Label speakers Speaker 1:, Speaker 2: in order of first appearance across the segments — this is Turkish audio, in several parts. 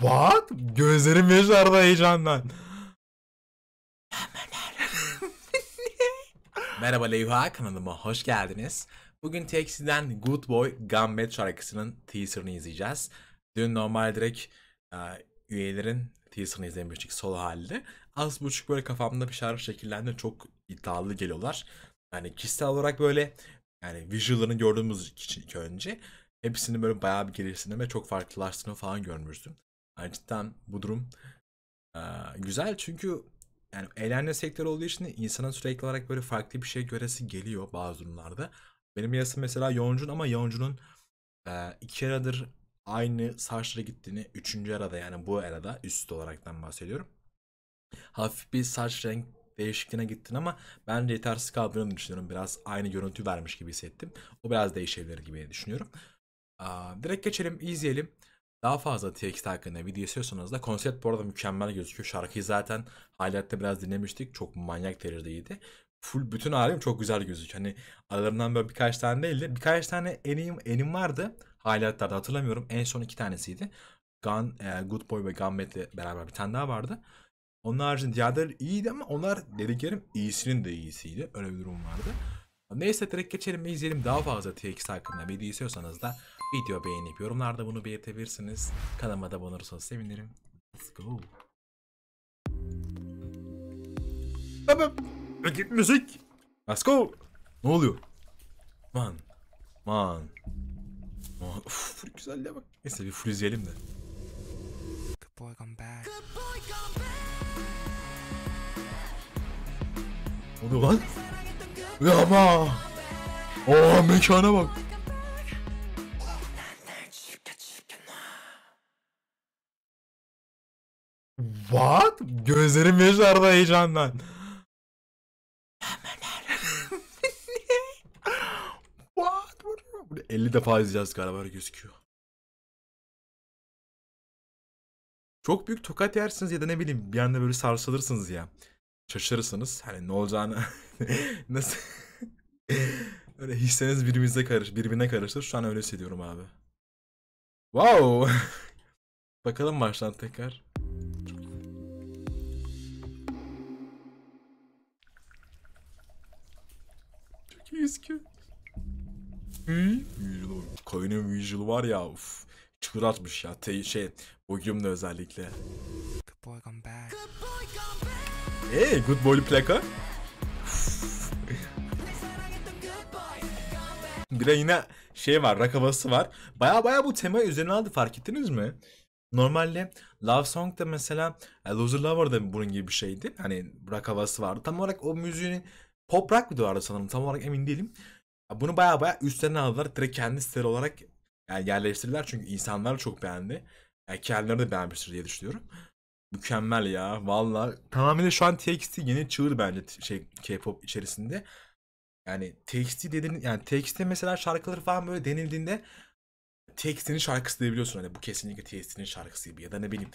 Speaker 1: What? Gözlerim yaşardı heyecandan. Merhaba Leyva kanalıma hoş geldiniz. Bugün Texi'den Good Boy Gambit şarkısının teaserını izleyeceğiz. Dün normal direkt e, üyelerin teaserını izlemiştik sol halde. Az buçuk böyle kafamda bir şarkı şekillendi. Çok iddialı geliyorlar. Yani kişisel olarak böyle yani visual'ını gördüğümüz için önce hepsini böyle bayağı bir gerisinleme çok farklılaştığını falan görmüştüm. Yani cidden bu durum e, güzel çünkü yani eğlence sektörü olduğu için insanın sürekli olarak böyle farklı bir şey göresi geliyor bazı durumlarda. Benim yasım mesela Yoncun ama Yoncun'un e, iki aradır aynı saçlara gittiğini üçüncü arada yani bu arada üst olaraktan bahsediyorum. Hafif bir saç renk değişikliğine gittin ama ben yetersiz kaldığını düşünüyorum. Biraz aynı görüntü vermiş gibi hissettim. O biraz değişebilir gibi düşünüyorum direkt geçelim, izleyelim. Daha fazla TXT hakkında video istiyorsanız da konsept bu arada mükemmel gözüküyor. Şarkıyı zaten highlight'te biraz dinlemiştik. Çok manyak derecedeydi. Full bütün albüm çok güzel gözüküyor. Hani aralarından böyle birkaç tane değil birkaç tane enim, enim vardı. Highlight'larda hatırlamıyorum. En son iki tanesiydi. Gun, e, Good Boy ve Gun Gunmet'le beraber bir tane daha vardı. Onun haricinde diğerleri iyiydi ama onlar dediklerim iyisinin de iyisiydi. Öyle bir durum vardı. Neyse direkt geçelim izleyelim daha fazla TX hakkında video istiyorsanız da Video beğenip yorumlarda bunu belirtebilirsiniz. Kanalıma da abone olursanız sevinirim. Let's go. Rakip müzik. Let's go. Ne oluyor? Man. Man. Man. Uf, güzelliğe bak. Neyse bir full izleyelim de. Good boy gone back. Ne oluyor lan? Ya ama. Oh mekana bak. Gözlerim yaşardı heyecandan. What? Bunu 50 defa izleyeceğiz galiba gözüküyor. Çok büyük tokat yersiniz ya da ne bileyim bir anda böyle sarsılırsınız ya. Şaşırırsınız. Hani ne olacağını nasıl öyle hisseniz birbirinize karış birbirine karışır. Şu an öyle hissediyorum abi. Wow. Bakalım baştan tekrar. muyuz ki? Visual. Coin'in visual var ya uf. Çığır atmış ya. Te şey, de özellikle. Good boy gone back. Hey, good boy plaka. Bir de yine şey var, rock havası var. Baya baya bu tema üzerine aldı fark ettiniz mi? Normalde Love Song da mesela e, Loser Lover'da bunun gibi bir şeydi. Hani rock havası vardı. Tam olarak o müziğin Pop rock mıydı arada sanırım tam olarak emin değilim. Bunu baya baya üstlerine aldılar. Direkt kendi siteleri olarak yani yerleştirdiler. Çünkü insanlar çok beğendi. Yani kendileri de beğenmiştir diye düşünüyorum. Mükemmel ya valla. Tamamıyla şu an TXT yeni çığır bence şey K-pop içerisinde. Yani TXT dedin yani TXT mesela şarkıları falan böyle denildiğinde TXT'nin şarkısı diyebiliyorsun. Hani bu kesinlikle TXT'nin şarkısı gibi ya da ne bileyim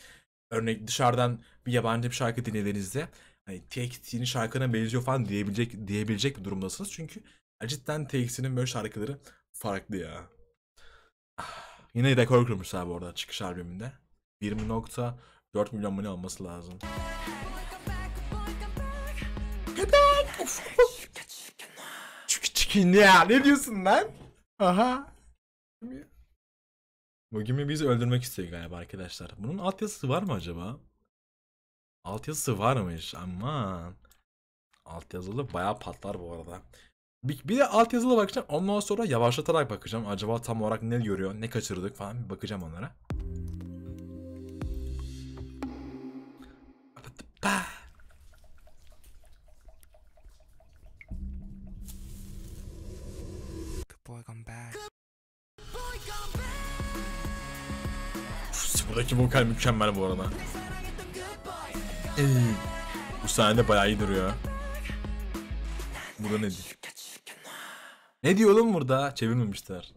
Speaker 1: örnek dışarıdan bir yabancı bir şarkı dinlediğinizde hani TXT'nin şarkına benziyor falan diyebilecek diyebilecek bir durumdasınız. Çünkü cidden TXT'nin böyle şarkıları farklı ya. Ah, yine rekor kırmış abi orada çıkış albümünde. 20.4 milyon mu alması olması lazım. Çikin ya ne diyorsun lan? Aha. Bugün bizi öldürmek istiyor galiba arkadaşlar. Bunun altyazısı var mı acaba? Altyazısı varmış aman. Altyazılı bayağı patlar bu arada. Bir, bir de altyazılı bakacağım. Ondan sonra yavaşlatarak bakacağım. Acaba tam olarak ne görüyor, ne kaçırdık falan bir bakacağım onlara. Buradaki vokal mükemmel bu arada. Bu sahne de bayağı iyi duruyor. Burada ne diyor? Ne diyor oğlum burada? Çevirmemişler.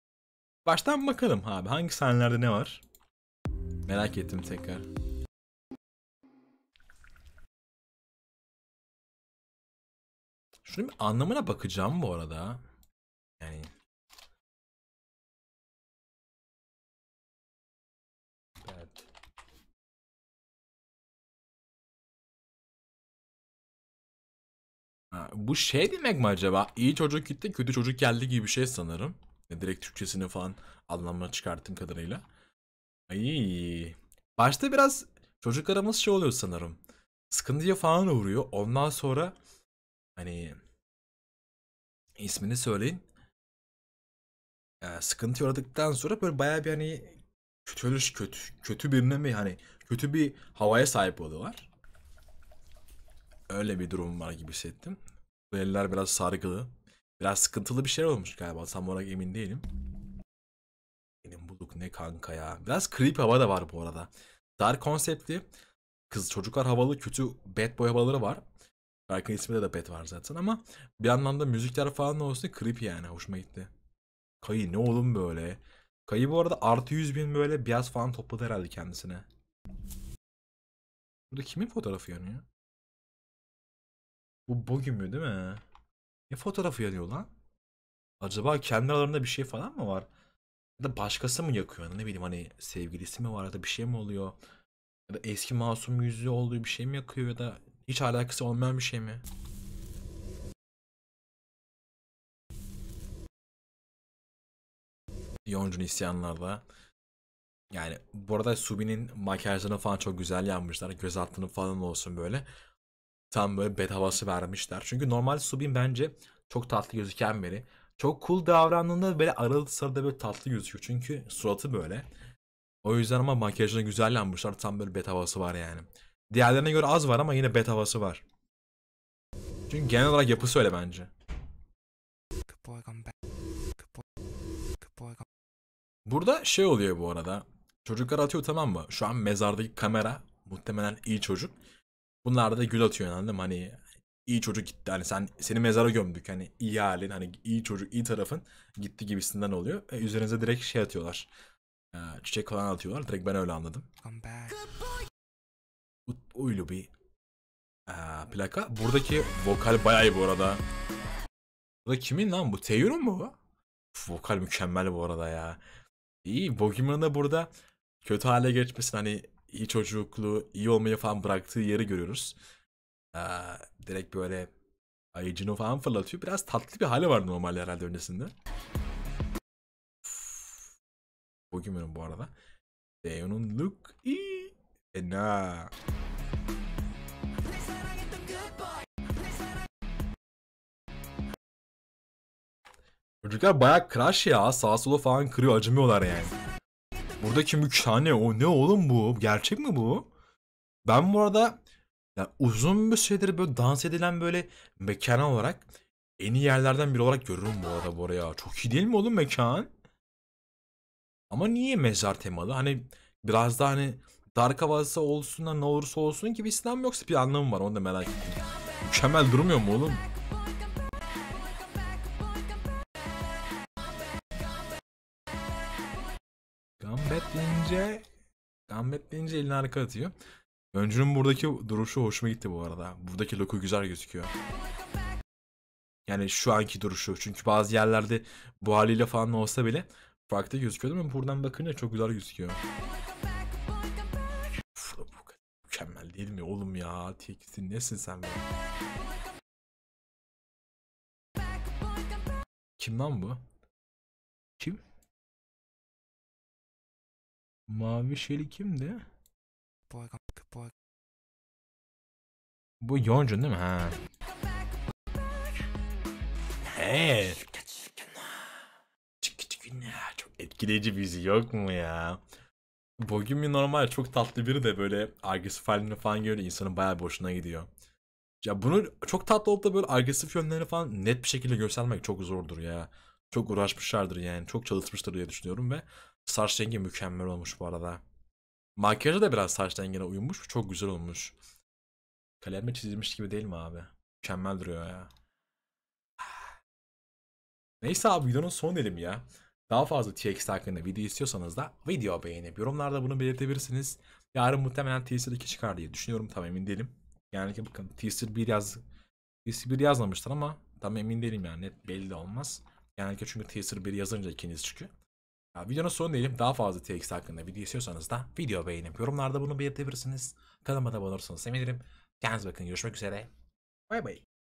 Speaker 1: Baştan bakalım abi hangi sahnelerde ne var? Merak ettim tekrar. Şunun bir anlamına bakacağım bu arada. Yani bu şey demek mi acaba? İyi çocuk gitti, kötü çocuk geldi gibi bir şey sanırım. direkt Türkçesini falan anlamına çıkarttığım kadarıyla. Ay. Başta biraz çocuklarımız şey oluyor sanırım. Sıkıntıya falan uğruyor. Ondan sonra hani ismini söyleyin. Ee, sıkıntı yaradıktan sonra böyle bayağı bir hani kötü kötü kötü birine mi hani kötü bir havaya sahip oluyorlar. Öyle bir durum var gibi hissettim. Bu eller biraz sargılı. Biraz sıkıntılı bir şey olmuş galiba. Tam olarak emin değilim. Benim buluk ne kanka ya. Biraz creep hava da var bu arada. Dark konseptli. Kız çocuklar havalı, kötü bad boy havaları var. Şarkının ismi de de bad var zaten ama bir anlamda müzikler falan da olsun creep yani. Hoşuma gitti. Kayı ne oğlum böyle. Kayı bu arada artı 100 bin böyle biraz falan topladı herhalde kendisine. Burada kimin fotoğrafı yanıyor? Bu bugün mü değil mi? Ne fotoğrafı yanıyor lan? Acaba kendi aralarında bir şey falan mı var? Ya da başkası mı yakıyor? Yani ne bileyim hani sevgilisi mi var ya da bir şey mi oluyor? Ya da eski masum yüzü olduğu bir şey mi yakıyor ya da hiç alakası olmayan bir şey mi? Yoncun isyanlarda. Yani burada Subi'nin makyajlarını falan çok güzel yapmışlar. Göz altını falan olsun böyle tam böyle bedavası vermişler. Çünkü normal Subin bence çok tatlı gözüken biri. Çok cool davrandığında böyle aralık sırada böyle tatlı gözüküyor. Çünkü suratı böyle. O yüzden ama makyajını güzel yapmışlar. Tam böyle bet havası var yani. Diğerlerine göre az var ama yine bet havası var. Çünkü genel olarak yapısı öyle bence. Burada şey oluyor bu arada. Çocuklar atıyor tamam mı? Şu an mezardaki kamera muhtemelen iyi çocuk. Bunlar da gül atıyor yani, anladın mı? Hani iyi çocuk gitti. Hani sen seni mezara gömdük. Hani iyi halin, hani iyi çocuk, iyi tarafın gitti gibisinden oluyor. E, üzerinize direkt şey atıyorlar. E, çiçek falan atıyorlar. Direkt ben öyle anladım. Uylu bir e, plaka. Buradaki vokal bayağı iyi bu arada. Bu da kimin lan bu? Teyun'un mu bu? vokal mükemmel bu arada ya. İyi. Bohemian'ın da burada kötü hale geçmesini hani iyi çocuklu, iyi olmayı falan bıraktığı yeri görüyoruz. Ee, direkt böyle ayıcını falan fırlatıyor. Biraz tatlı bir hali var normalde herhalde öncesinde. Bugün benim bu arada. Deon'un look iyi. Fena. Çocuklar bayağı crash ya. sağa sola falan kırıyor. Acımıyorlar yani. Buradaki mükane o ne oğlum bu? Gerçek mi bu? Ben bu arada yani uzun bir süredir böyle dans edilen böyle mekan olarak en iyi yerlerden biri olarak görürüm bu arada buraya. Çok iyi değil mi oğlum mekan? Ama niye mezar temalı? Hani biraz da hani dark havası olsun da ne olursa olsun ki bir İslam yoksa bir anlamı var onu da merak ettim. Mükemmel durmuyor mu oğlum? deyince Gambit deyince elini arka atıyor. Öncünün buradaki duruşu hoşuma gitti bu arada. Buradaki loku güzel gözüküyor. Yani şu anki duruşu. Çünkü bazı yerlerde bu haliyle falan olsa bile farklı gözüküyordu ama buradan bakınca çok güzel gözüküyor. Uf, mükemmel değil mi oğlum ya? Teksin nesin sen be? Kim lan bu? Mavi Şeli kimdi? Bu Yonjun değil mi? Ha. Hey. Çok etkileyici bir izi yok mu ya? Bogumi normal çok tatlı biri de böyle agresif halini falan görünce insanın bayağı boşuna gidiyor. Ya bunu çok tatlı olup da böyle agresif yönlerini falan net bir şekilde göstermek çok zordur ya. Çok uğraşmışlardır yani. Çok çalışmışlardır diye düşünüyorum ve Saç rengi mükemmel olmuş bu arada. Makyajı da biraz saç rengine uymuş. Çok güzel olmuş. Kalemle çizilmiş gibi değil mi abi? Mükemmel duruyor ya. Neyse abi videonun son dilim ya. Daha fazla TXT hakkında video istiyorsanız da video beğenip yorumlarda bunu belirtebilirsiniz. Yarın muhtemelen TSL 2 çıkar diye düşünüyorum tam emin değilim. Yani ki bakın TSL 1 yaz TSL 1 yazmamışlar ama tam emin değilim yani net belli olmaz. Yani ki çünkü TSL 1 yazınca ikiniz çıkıyor. Ya, videonun sonu diyelim daha fazla TX hakkında video istiyorsanız da video beğenip yorumlarda bunu belirtebilirsiniz. Kanalıma da abone olursanız sevinirim. Kendinize bakın görüşmek üzere. Bay bay.